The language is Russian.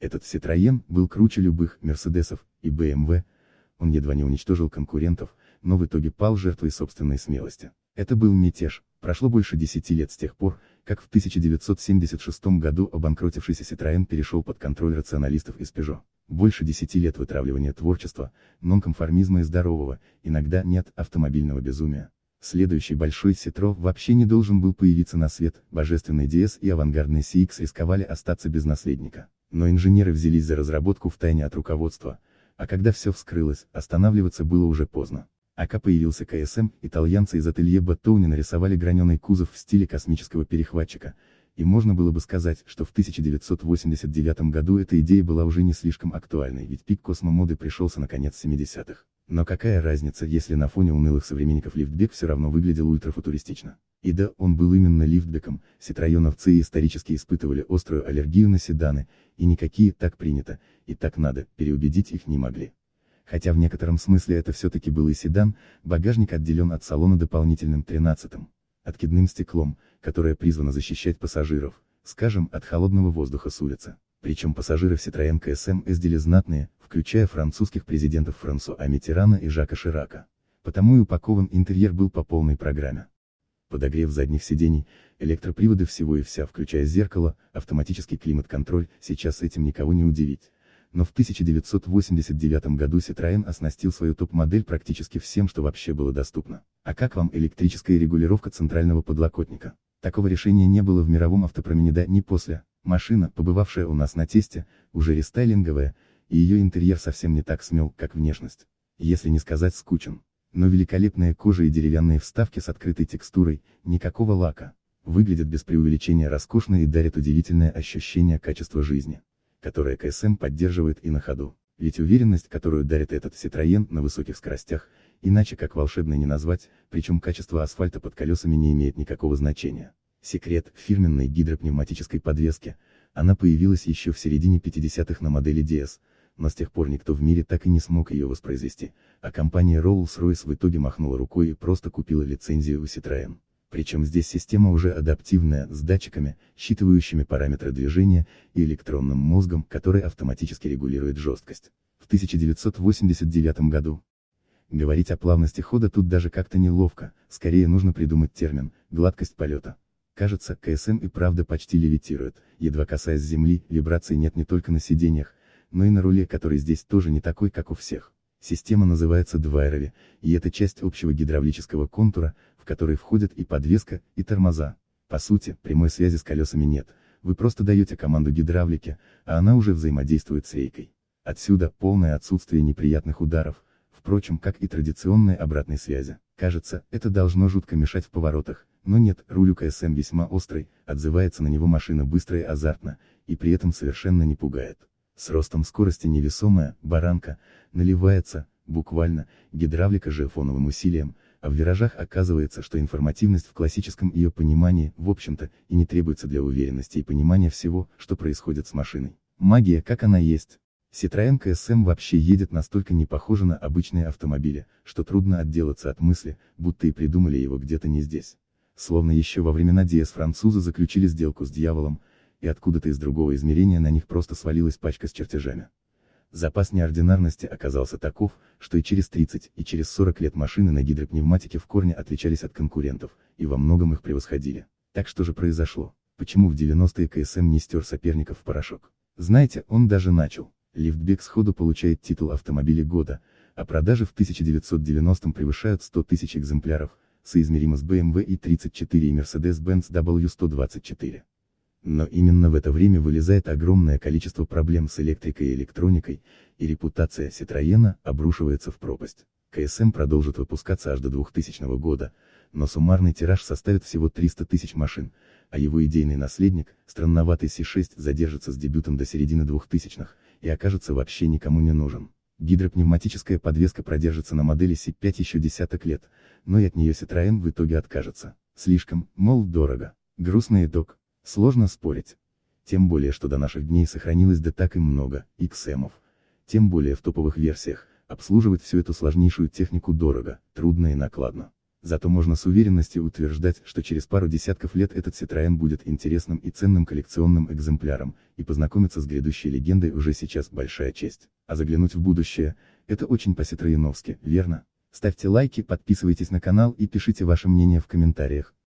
Этот Citroën был круче любых Мерседесов и BMW, он едва не уничтожил конкурентов, но в итоге пал жертвой собственной смелости. Это был мятеж, прошло больше 10 лет с тех пор, как в 1976 году обанкротившийся Citroën перешел под контроль рационалистов из Peugeot. Больше 10 лет вытравливания творчества, нонконформизма и здорового, иногда нет автомобильного безумия. Следующий большой ситро вообще не должен был появиться на свет, божественный DS и авангардный CX рисковали остаться без наследника. Но инженеры взялись за разработку в тайне от руководства, а когда все вскрылось, останавливаться было уже поздно. АК появился КСМ, итальянцы из ателье Баттоуни нарисовали граненый кузов в стиле космического перехватчика, и можно было бы сказать, что в 1989 году эта идея была уже не слишком актуальной, ведь пик космомоды пришелся на конец 70-х. Но какая разница, если на фоне унылых современников лифтбек все равно выглядел ультрафутуристично. И да, он был именно лифтбеком, ситроеновцы исторически испытывали острую аллергию на седаны, и никакие «так принято» и «так надо» переубедить их не могли. Хотя в некотором смысле это все-таки был и седан, багажник отделен от салона дополнительным 13-м, откидным стеклом, которое призвано защищать пассажиров, скажем, от холодного воздуха с улицы причем пассажиры в Citroёn КСМ ездили знатные, включая французских президентов Франсуа Митерана и Жака Ширака. Потому и упакован интерьер был по полной программе. Подогрев задних сидений, электроприводы всего и вся, включая зеркало, автоматический климат-контроль, сейчас этим никого не удивить. Но в 1989 году Citroёn оснастил свою топ-модель практически всем, что вообще было доступно. А как вам электрическая регулировка центрального подлокотника? Такого решения не было в мировом автопроменида ни после, Машина, побывавшая у нас на тесте, уже рестайлинговая, и ее интерьер совсем не так смел, как внешность. Если не сказать скучен. Но великолепная кожа и деревянные вставки с открытой текстурой, никакого лака. Выглядят без преувеличения роскошно и дарят удивительное ощущение качества жизни, которое КСМ поддерживает и на ходу. Ведь уверенность, которую дарит этот Citroёn на высоких скоростях, иначе как волшебной не назвать, причем качество асфальта под колесами не имеет никакого значения. Секрет фирменной гидропневматической подвески, она появилась еще в середине 50-х на модели DS, но с тех пор никто в мире так и не смог ее воспроизвести, а компания Rolls-Royce в итоге махнула рукой и просто купила лицензию у Citroën. Причем здесь система уже адаптивная, с датчиками, считывающими параметры движения, и электронным мозгом, который автоматически регулирует жесткость. В 1989 году. Говорить о плавности хода тут даже как-то неловко, скорее нужно придумать термин «гладкость полета». Кажется, КСМ и правда почти левитирует, едва касаясь земли, вибраций нет не только на сиденьях, но и на руле, который здесь тоже не такой, как у всех. Система называется Двайрови, и это часть общего гидравлического контура, в который входят и подвеска, и тормоза. По сути, прямой связи с колесами нет, вы просто даете команду гидравлике, а она уже взаимодействует с рейкой. Отсюда полное отсутствие неприятных ударов, впрочем, как и традиционной обратной связи. Кажется, это должно жутко мешать в поворотах, но нет, руль у КСМ весьма острый, отзывается на него машина быстро и азартно, и при этом совершенно не пугает. С ростом скорости невесомая, баранка, наливается, буквально, гидравлика же фоновым усилием, а в виражах оказывается, что информативность в классическом ее понимании, в общем-то, и не требуется для уверенности и понимания всего, что происходит с машиной. Магия, как она есть. Citroёn КСМ вообще едет настолько не похоже на обычные автомобили, что трудно отделаться от мысли, будто и придумали его где-то не здесь. Словно еще во времена Диас французы заключили сделку с дьяволом, и откуда-то из другого измерения на них просто свалилась пачка с чертежами. Запас неординарности оказался таков, что и через 30, и через 40 лет машины на гидропневматике в корне отличались от конкурентов, и во многом их превосходили. Так что же произошло? Почему в 90-е КСМ не стер соперников в порошок? Знаете, он даже начал. Лифтбек сходу получает титул автомобиля года, а продажи в 1990-м превышают 100 тысяч экземпляров, соизмеримо с BMW i34 и Mercedes-Benz W124. Но именно в это время вылезает огромное количество проблем с электрикой и электроникой, и репутация Ситроена обрушивается в пропасть. КСМ продолжит выпускаться аж до 2000 года, но суммарный тираж составит всего 300 тысяч машин, а его идейный наследник, странноватый C6, задержится с дебютом до середины 2000-х, и окажется вообще никому не нужен. Гидропневматическая подвеска продержится на модели C5 еще десяток лет, но и от нее Citroën в итоге откажется. Слишком, мол, дорого. Грустный итог. Сложно спорить. Тем более, что до наших дней сохранилось да так и много, XM-ов. Тем более в топовых версиях, обслуживать всю эту сложнейшую технику дорого, трудно и накладно. Зато можно с уверенностью утверждать, что через пару десятков лет этот Citroën будет интересным и ценным коллекционным экземпляром, и познакомиться с грядущей легендой уже сейчас большая честь. А заглянуть в будущее, это очень по-ситроеновски, верно? Ставьте лайки, подписывайтесь на канал и пишите ваше мнение в комментариях.